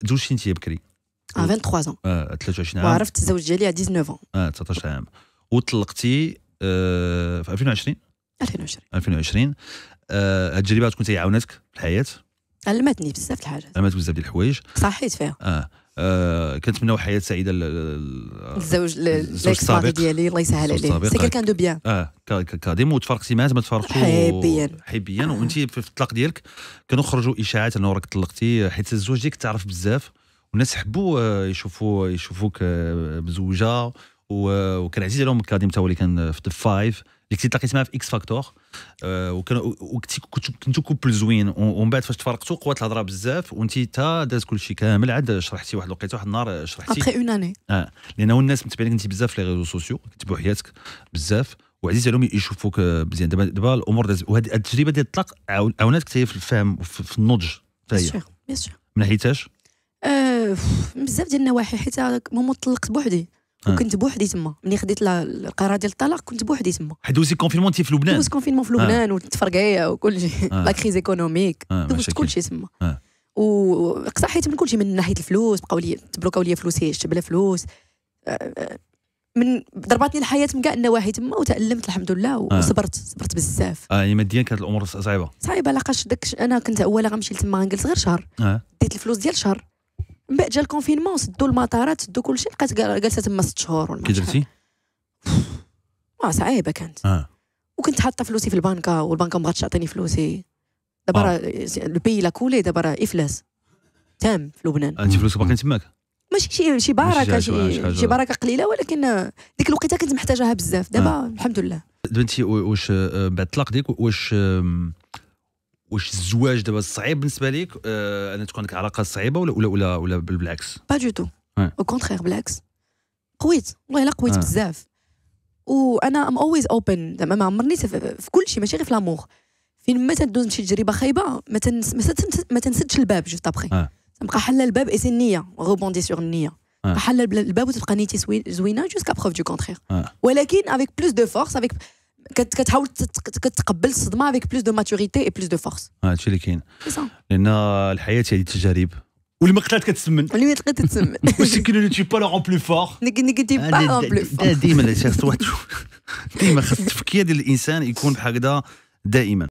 تزوجتي انت بكري اه 23 عام اه 23 عام وعرفت الزوج ديالي على 19 عام اه 19 عام وطلقتي آه في 2020 2020 2020 هاد التجربه تكون تعاونتك في الحياه علمتني بزاف الحاجات علمت بزاف ديال الحوايج صحيت فيها اه, آه كنتمناو حياه سعيده الزوج الاكس ديالي الله يسهل عليه سي كان دو بيان اه كاديم وتفارقتي معاه ما تفارقتوا حبيا حبيا آه. وانت في الطلاق ديالك كانوا خرجوا اشاعات انه راك طلقتي حيت الزوج ديالك تعرف بزاف والناس حبوا آه، يشوفوا يشوفوك آه، مزوجه وكان عزيز عليهم كاديم تا هو اللي كان في الفايف ديك السيد تلاقيت معاه في اكس فاكتور كنتو كوبل زوين ومن بعد فاش تفرقتوا قوات الهضره بزاف وانت تا داز كلشي كامل عاد شرحتي واحد الوقيته واحد النهار شرحتي ابخي اون اني اه لانه الناس متبعينك انت بزاف في لي ريزو سوسيو كتبوا حياتك بزاف وعزيز عليهم يشوفوك مزيان دابا دابا الامور داز وهذه التجربه ديال الطلاق عاوناتك حتى في الفهم وفي النضج حتى هي بيان سور من حيتاش بزاف ديال النواحي حيت ماما طلقت بوحدي آه. وكنت بوحدي تما ملي خديت القرار ديال الطلاق كنت بوحدي تما دوزي كونفينمون في لبنان دوز كونفينمون في لبنان آه. والتفرقيه وكل شيء آه. لا كريز ايكونوميك دوزت كل شيء تما وقصحيت من كل شيء من ناحيه الفلوس بقاو لي تبلوكاو لي فلوسي هيش بلا فلوس من ضرباتني الحياه من كاع النواحي تما وتالمت الحمد لله وصبرت صبرت بزاف اه يعني ماديا كانت الامور صعيبه صعيبه لاقاش داك انا كنت اولا غنمشي لتما غنجلس غير شهر ديت الفلوس ديال شهر من بعد جا الكونفينمون سدوا المطارات سدوا كل شيء بقات جالسه تما ست شهور ولا كي درتي؟ اه صعيبه كانت آه. وكنت حاطه فلوسي في البنكه والبنكه ما بغاتش تعطيني فلوسي دابا آه. راه البي لا كولي دابا راه افلاس تام في لبنان انت فلوسك باقي تماك ماشي شي شي بركه شي, شي بركه قليله ولكن ديك الوقيته كنت محتاجاها بزاف دابا آه. الحمد لله دابا انت واش آه، بعد الطلاق ديك واش واش الزواج دابا صعيب بالنسبه لك ان آه، تكون عندك علاقه صعيبه ولا ولا ولا, ولا بالعكس با دو تو او كونترير بالعكس قويت والله الا قويت بزاف وانا ام اولويز اوبن زعما ما عمرني في كل شيء ماشي غير في لامور فين ما تدوز شي تجربه خايبه ما ما تنسدش الباب جوست ابخي آه. تبقى حل الباب اي سي النيه غوبوندي سور النيه آه. حل الباب وتبقى نيتي زوينه جوسكا بروف دو كونترير ولكن افيك بلوس دو فورس افيك كتحاول كتقبل الصدمه افيك بلوس دو ماتوريتي اي بلوس دو فورس هادشي اللي كاين لان الحياه هي تجارب واللي قتلات كتسمن اللي قتلات كتسمن وسي كي نو تي با لو بلو فور نيكيتي با لو بلو فور ديما ديما خاص التفكير ديال الانسان يكون بحال هكذا دائما